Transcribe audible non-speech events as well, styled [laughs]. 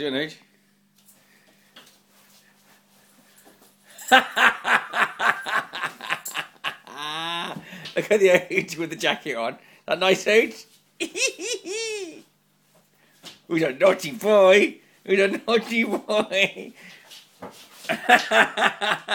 Age? [laughs] Look at the Age with the jacket on. That nice Age? [laughs] Who's a naughty boy? Who's a naughty boy? [laughs]